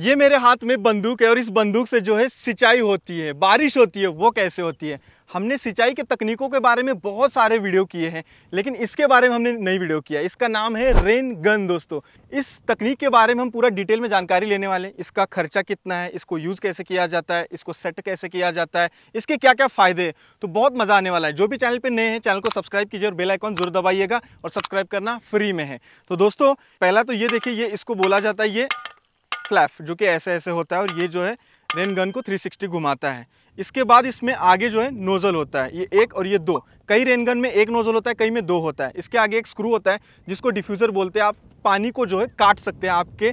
ये मेरे हाथ में बंदूक है और इस बंदूक से जो है सिंचाई होती है बारिश होती है वो कैसे होती है हमने सिंचाई के तकनीकों के बारे में बहुत सारे वीडियो किए हैं लेकिन इसके बारे में हमने नई वीडियो किया इसका नाम है रेन गन दोस्तों इस तकनीक के बारे में हम पूरा डिटेल में जानकारी लेने वाले हैं इसका खर्चा कितना है इसको यूज़ कैसे किया जाता है इसको सेट कैसे किया जाता है इसके क्या क्या फ़ायदे है तो बहुत मज़ा आने वाला है जो भी चैनल पर नए हैं चैनल को सब्सक्राइब कीजिए और बेलाइकॉन जरूर दबाइएगा और सब्सक्राइब करना फ्री में है तो दोस्तों पहला तो ये देखिए ये इसको बोला जाता है ये फ्लैप जो कि ऐसे ऐसे होता है और ये जो है रेन गन को 360 घुमाता है इसके बाद इसमें आगे जो है नोज़ल होता है ये एक और ये दो कई रेन गन में एक नोज़ल होता है कई में दो होता है इसके आगे एक स्क्रू होता है जिसको डिफ्यूज़र बोलते हैं आप पानी को जो है काट सकते हैं आपके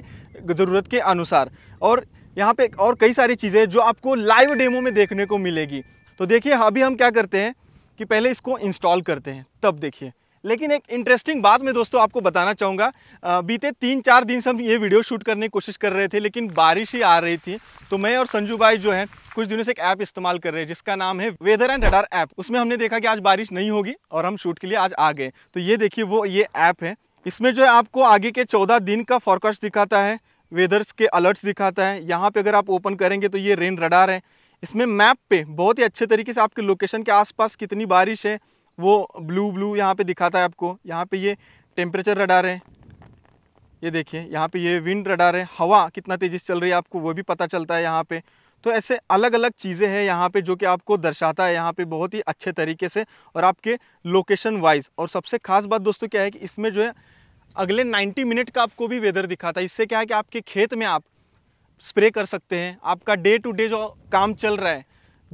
ज़रूरत के अनुसार और यहाँ पे और कई सारी चीज़ें जो आपको लाइव डेमो में देखने को मिलेगी तो देखिए अभी हम क्या करते हैं कि पहले इसको इंस्टॉल करते हैं तब देखिए लेकिन एक इंटरेस्टिंग बात मैं दोस्तों आपको बताना चाहूँगा बीते तीन चार दिन से हम ये वीडियो शूट करने की कोशिश कर रहे थे लेकिन बारिश ही आ रही थी तो मैं और संजू भाई जो है कुछ दिनों से एक ऐप इस्तेमाल कर रहे हैं जिसका नाम है वेदर एंड रडार ऐप उसमें हमने देखा कि आज बारिश नहीं होगी और हम शूट के लिए आज आ गए तो ये देखिए वो ये ऐप है इसमें जो है आपको आगे के चौदह दिन का फॉरकास्ट दिखाता है वेदर्स के अलर्ट्स दिखाता है यहाँ पे अगर आप ओपन करेंगे तो ये रेन रडार है इसमें मैप पे बहुत ही अच्छे तरीके से आपके लोकेशन के आसपास कितनी बारिश है वो ब्लू ब्लू यहाँ पे दिखाता है आपको यहाँ पे ये टेम्परेचर रडार है ये देखिए यहाँ पे ये विंड रडार है हवा कितना तेज़ी से चल रही है आपको वो भी पता चलता है यहाँ पे तो ऐसे अलग अलग चीज़ें हैं यहाँ पे जो कि आपको दर्शाता है यहाँ पे बहुत ही अच्छे तरीके से और आपके लोकेशन वाइज और सबसे खास बात दोस्तों क्या है कि इसमें जो है अगले 90 मिनट का आपको भी वेदर दिखाता है इससे क्या है कि आपके खेत में आप स्प्रे कर सकते हैं आपका डे टू डे जो काम चल रहा है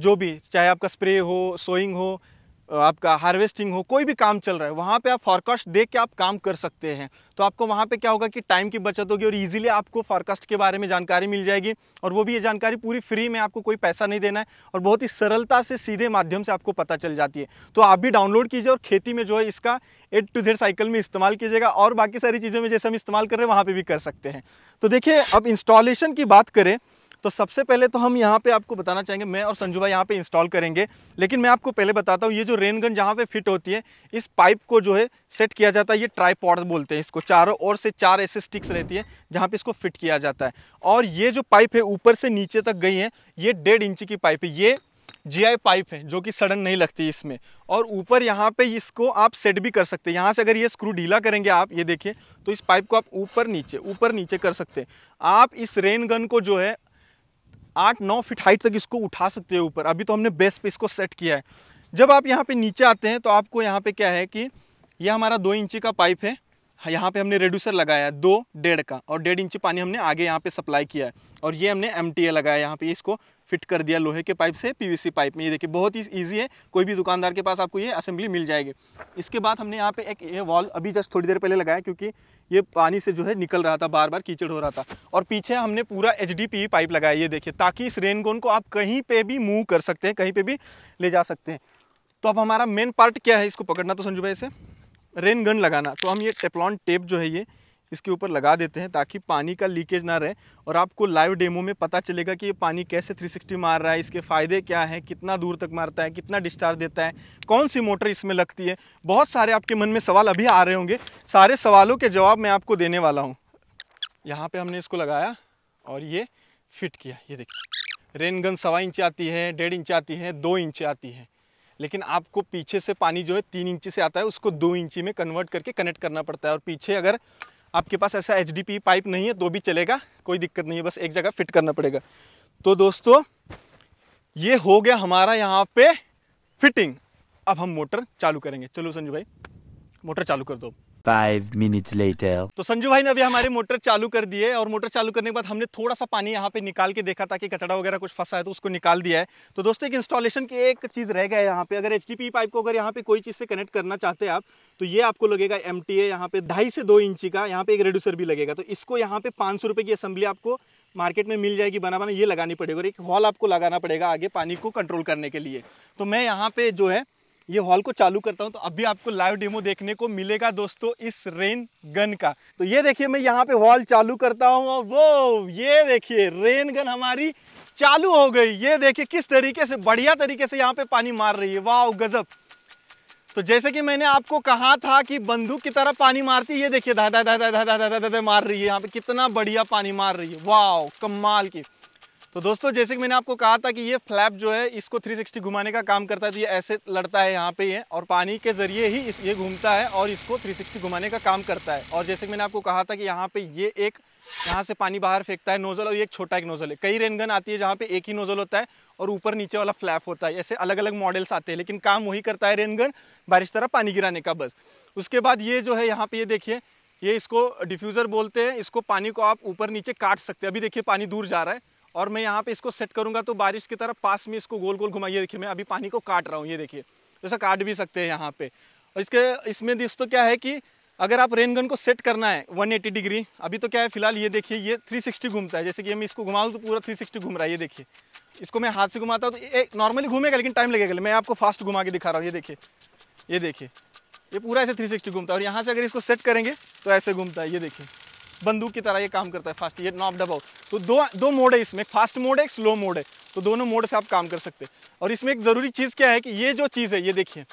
जो भी चाहे आपका स्प्रे हो सोइंग हो आपका हार्वेस्टिंग हो कोई भी काम चल रहा है वहाँ पे आप फॉरकास्ट देख के आप काम कर सकते हैं तो आपको वहाँ पे क्या होगा कि टाइम की बचत होगी और इजीली आपको फॉरकास्ट के बारे में जानकारी मिल जाएगी और वो भी ये जानकारी पूरी फ्री में आपको कोई पैसा नहीं देना है और बहुत ही सरलता से सीधे माध्यम से आपको पता चल जाती है तो आप भी डाउनलोड कीजिए और खेती में जो है इसका एड टू जेड साइकिल में इस्तेमाल कीजिएगा और बाकी सारी चीज़ों में जैसे हम इस्तेमाल कर रहे हैं वहाँ पर भी कर सकते हैं तो देखिए अब इंस्टॉलेशन की बात करें तो सबसे पहले तो हम यहाँ पे आपको बताना चाहेंगे मैं और संजू भाई यहाँ पे इंस्टॉल करेंगे लेकिन मैं आपको पहले बताता हूँ ये जो रेन गन जहाँ पे फिट होती है इस पाइप को जो है सेट किया जाता है ये ट्राईपॉड बोलते हैं इसको चारों ओर से चार ऐसे स्टिक्स रहती है जहाँ पे इसको फिट किया जाता है और ये जो पाइप है ऊपर से नीचे तक गई है ये डेढ़ इंची की पाइप है ये जीआई पाइप है जो कि सड़न नहीं लगती इसमें और ऊपर यहाँ पे इसको आप सेट भी कर सकते हैं यहाँ से अगर ये स्क्रू ढीला करेंगे आप ये देखिए तो इस पाइप को आप ऊपर नीचे ऊपर नीचे कर सकते हैं आप इस रेन गन को जो है आठ नौ फीट हाइट तक इसको उठा सकते हो ऊपर अभी तो हमने बेस पे इसको सेट किया है जब आप यहाँ पे नीचे आते हैं तो आपको यहाँ पे क्या है कि यह हमारा दो इंची का पाइप है यहाँ पे हमने रेड्यूसर लगाया है दो डेढ़ का और डेढ़ इंची पानी हमने आगे यहाँ पे सप्लाई किया है और ये हमने एम लगाया है यहाँ पे इसको फिट कर दिया लोहे के पाइप से पीवीसी पाइप में ये देखिए बहुत ही ईजी है कोई भी दुकानदार के पास आपको ये असेंबली मिल जाएगी इसके बाद हमने यहाँ पे एक ये वॉल अभी जस्ट थोड़ी देर पहले लगाया क्योंकि ये पानी से जो है निकल रहा था बार बार कीचड़ हो रहा था और पीछे हमने पूरा एच पाइप लगाया ये देखिए ताकि इस रेनगोन को आप कहीं पर भी मूव कर सकते हैं कहीं पर भी ले जा सकते हैं तो अब हमारा मेन पार्ट क्या है इसको पकड़ना तो संजू भाई से रेन गन लगाना तो हम ये टेपलॉन टेप जो है ये इसके ऊपर लगा देते हैं ताकि पानी का लीकेज ना रहे और आपको लाइव डेमो में पता चलेगा कि ये पानी कैसे 360 मार रहा है इसके फ़ायदे क्या हैं कितना दूर तक मारता है कितना डिस्चार्ज देता है कौन सी मोटर इसमें लगती है बहुत सारे आपके मन में सवाल अभी आ रहे होंगे सारे सवालों के जवाब मैं आपको देने वाला हूँ यहाँ पर हमने इसको लगाया और ये फिट किया ये देखिए रेन गन सवा इंच आती है डेढ़ इंच आती है दो इंच आती है लेकिन आपको पीछे से पानी जो है तीन इंची से आता है उसको दो इंची में कन्वर्ट करके कनेक्ट करना पड़ता है और पीछे अगर आपके पास ऐसा एच पाइप नहीं है तो भी चलेगा कोई दिक्कत नहीं है बस एक जगह फिट करना पड़ेगा तो दोस्तों ये हो गया हमारा यहाँ पे फिटिंग अब हम मोटर चालू करेंगे चलो संजू भाई मोटर चालू कर दो फाइव मिनट्स लेटर तो संजू भाई ने अभी हमारे मोटर चालू कर दी है और मोटर चालू करने के बाद हमने थोड़ा सा पानी यहाँ पे निकाल के देखा ताकि कचरा वगैरह कुछ फंसा है तो उसको निकाल दिया है तो दोस्तों एक इंस्टॉलेशन की एक चीज़ रह गया है यहाँ पे अगर एच पाइप को अगर यहाँ पे कोई चीज़ से कनेक्ट करना चाहते हैं आप तो ये आपको लगेगा एम टी यहाँ पे ढाई से दो इंची का यहाँ पे एक रेड्यूसर भी लगेगा तो इसको यहाँ पे पाँच सौ की असेंबली आपको मार्केट में मिल जाएगी बना बना ये लगानी पड़ेगी और एक हॉल आपको लगाना पड़ेगा आगे पानी को कंट्रोल करने के लिए तो मैं यहाँ पे जो है ये हॉल को चालू करता हूँ तो अभी आपको लाइव डेमो देखने को मिलेगा दोस्तों इस रेन गन का तो ये देखिए मैं यहाँ पे हॉल चालू करता हूँ और वो ये देखिए रेन गन हमारी चालू हो गई ये देखिए किस तरीके से बढ़िया तरीके से यहाँ पे पानी मार रही है वाह गजब तो जैसे कि मैंने आपको कहा था कि बंदूक की तरह पानी मारती ये देखिए धा धा धा धा धा धा धा धा मार रही है यहाँ पे कितना बढ़िया पानी मार रही है वाह कमाल की तो दोस्तों जैसे कि मैंने आपको कहा था कि ये फ्लैप जो है इसको 360 घुमाने का काम करता है तो ये ऐसे लड़ता है यहाँ पे ये और पानी के ज़रिए ही इस ये घूमता है और इसको 360 घुमाने का काम करता है और जैसे कि मैंने आपको कहा था कि यहाँ पे ये एक यहाँ से पानी बाहर फेंकता है नोजल और ये एक छोटा एक नोजल है कई रेनगन आती है जहाँ पे एक ही नोजल होता है और ऊपर नीचे वाला फ्लैप होता है ऐसे अलग अलग मॉडल्स आते हैं लेकिन काम वही करता है रेनगन बारिश तरह पानी गिराने का बस उसके बाद ये जो है यहाँ पे ये देखिए ये इसको डिफ्यूज़र बोलते हैं इसको पानी को आप ऊपर नीचे काट सकते हैं अभी देखिए पानी दूर जा रहा है और मैं यहाँ पे इसको सेट करूँगा तो बारिश की तरफ पास में इसको गोल गोल घुमाइए देखिए मैं अभी पानी को काट रहा हूँ ये देखिए जैसा काट भी सकते हैं यहाँ पे और इसके इसमें दिस तो क्या है कि अगर आप रेन गन को सेट करना है 180 डिग्री अभी तो क्या है फिलहाल ये देखिए ये 360 घूमता है जैसे कि मैं इसको घुमाऊँ तो पूरा 360 घूम रहा है ये देखिए इसको मैं हाथ से घुमाता हूँ तो नॉर्मली घूमेगा लेकिन टाइम लगेगा मैं आपको फास्ट घुमा के दिखा रहा हूँ ये देखिए ये देखिए ये पूरा ऐसे 360 घूमता है और यहाँ से अगर इसको सेट करेंगे तो ऐसे घूमता है ये देखिए बंदूक की तरह ये काम करता है फास्ट ये नॉप डबाउ तो दो दो मोड है इसमें फास्ट मोड है एक स्लो मोड है तो दोनों मोड से आप काम कर सकते हैं और इसमें एक ज़रूरी चीज़ क्या है कि ये जो चीज़ है ये देखिए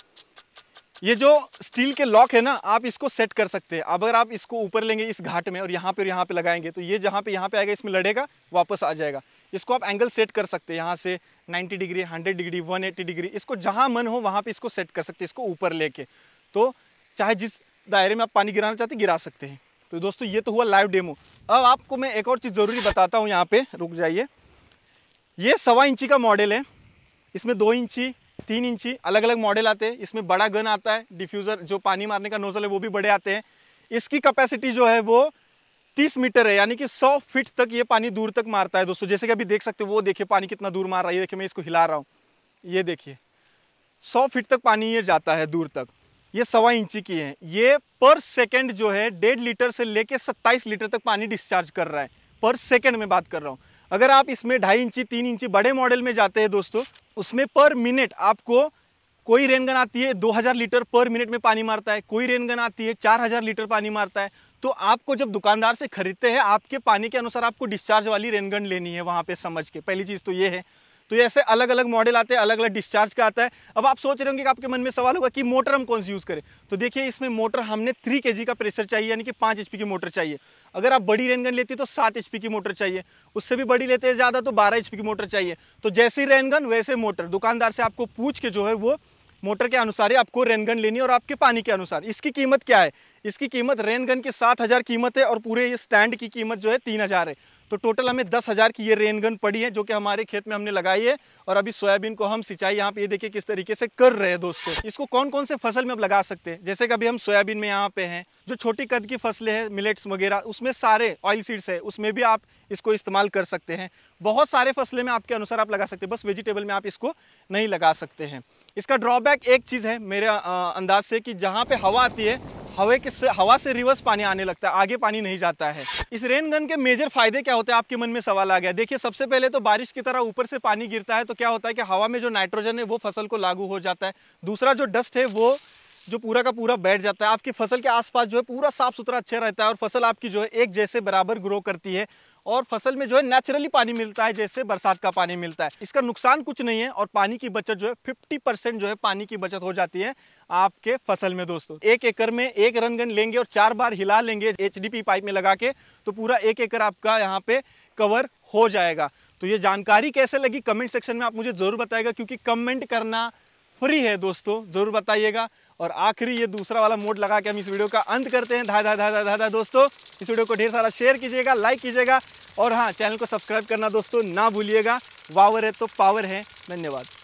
ये जो स्टील के लॉक है ना आप इसको सेट कर सकते हैं अगर आप इसको ऊपर लेंगे इस घाट में और यहाँ पर यहाँ पे लगाएंगे तो ये जहाँ पे यहाँ पे आएगा इसमें लड़ेगा वापस आ जाएगा इसको आप एंगल सेट कर सकते हैं यहाँ से 90 डिग्री 100 डिग्री 180 डिग्री इसको जहाँ मन हो वहाँ पे इसको सेट कर सकते हैं इसको ऊपर लेके तो चाहे जिस दायरे में आप पानी गिराना चाहते गिरा सकते हैं तो दोस्तों ये तो हुआ लाइव डेमो अब आपको मैं एक और चीज़ ज़रूरी बताता हूँ यहाँ पे रुक जाइए ये सवा इंची का मॉडल है इसमें दो इंची तीन इंची अलग अलग मॉडल आते हैं इसमें बड़ा गन आता है डिफ्यूज़र जो पानी मारने का नोजल है वो भी बड़े आते हैं इसकी कैपेसिटी जो है वो तीस मीटर है यानी कि सौ फीट तक ये पानी दूर तक मारता है दोस्तों जैसे कि अभी देख सकते हो वो देखिए पानी कितना दूर मार रहा है ये देखिए मैं इसको हिला रहा हूँ ये देखिए सौ फिट तक पानी ये जाता है दूर तक ये सवा इंची की है ये पर सेकेंड जो है डेढ़ लीटर से लेके सत्ताईस लीटर तक पानी डिस्चार्ज कर रहा है पर सेकेंड में बात कर रहा हूँ अगर आप इसमें ढाई इंची तीन इंची बड़े मॉडल में जाते हैं दोस्तों उसमें पर मिनट आपको कोई रेनगन आती है 2000 लीटर पर मिनट में पानी मारता है कोई रेनगन आती है 4000 लीटर पानी मारता है तो आपको जब दुकानदार से खरीदते हैं आपके पानी के अनुसार आपको डिस्चार्ज वाली रेनगन लेनी है वहाँ पे समझ के पहली चीज़ तो ये है तो ऐसे अलग अलग मॉडल आते हैं अलग अलग डिस्चार्ज का आता है अब आप सोच रहे होंगे कि आपके मन में सवाल होगा कि मोटर हम कौन सी यूज़ करें तो देखिए इसमें मोटर हमने थ्री के का प्रेशर चाहिए यानी कि पाँच एच की मोटर चाहिए अगर आप बड़ी रेनगन लेती है तो सात एच की मोटर चाहिए उससे भी बड़ी लेते हैं ज़्यादा तो बारह एच की मोटर चाहिए तो जैसी रेनगन वैसे मोटर दुकानदार से आपको पूछ के जो है वो मोटर के अनुसार ही आपको रेनगन लेनी है और आपके पानी के अनुसार इसकी कीमत क्या है इसकी कीमत रेनगन की सात हज़ार कीमत है और पूरे ये स्टैंड की कीमत जो है तीन हज़ार है तो टोटल हमें दस हज़ार की ये रेनगन पड़ी है जो कि हमारे खेत में हमने लगाई है और अभी सोयाबीन को हम सिंचाई यहाँ पे ये देखिए किस तरीके से कर रहे हैं दोस्तों इसको कौन कौन से फसल में अब लगा सकते हैं जैसे कि अभी हम सोयाबीन में यहाँ पे हैं जो छोटी कद की फसलें हैं मिलेट्स वगैरह उसमें सारे ऑयल सीड्स है उसमें भी आप इसको इस्तेमाल कर सकते हैं बहुत सारे फसलें में आपके अनुसार आप लगा सकते हैं बस वेजिटेबल में आप इसको नहीं लगा सकते हैं इसका ड्रॉबैक एक चीज़ है मेरे अंदाज से कि जहाँ पे हवा आती है हवा के हवा से रिवर्स पानी आने लगता है आगे पानी नहीं जाता है इस रेन गन के मेजर फायदे क्या होते हैं आपके मन में सवाल आ गया देखिए सबसे पहले तो बारिश की तरह ऊपर से पानी गिरता है तो क्या होता है कि हवा में जो नाइट्रोजन है वो फसल को लागू हो जाता है दूसरा जो डस्ट है वो जो पूरा का पूरा बैठ जाता है आपकी फसल के आसपास जो है पूरा साफ सुथरा अच्छा रहता है और फसल आपकी जो है एक जैसे बराबर ग्रो करती है और फसल में जो है नेचुरली पानी मिलता है जैसे बरसात का पानी मिलता है इसका नुकसान कुछ नहीं है और पानी की बचत जो है फिफ्टी परसेंट जो है पानी की बचत हो जाती है आपके फसल में दोस्तों एक एकड़ में एक रनगन लेंगे और चार बार हिला लेंगे एच पाइप में लगा के तो पूरा एक एकड़ आपका यहाँ पे कवर हो जाएगा तो ये जानकारी कैसे लगी कमेंट सेक्शन में आप मुझे ज़रूर बताएगा क्योंकि कमेंट करना फ्री है दोस्तों ज़रूर बताइएगा और आखिरी ये दूसरा वाला मोड लगा के हम इस वीडियो का अंत करते हैं धाधा धा धा धा धा दोस्तों इस वीडियो को ढेर सारा शेयर कीजिएगा लाइक कीजिएगा और हाँ चैनल को सब्सक्राइब करना दोस्तों ना भूलिएगा वावर है तो पावर है धन्यवाद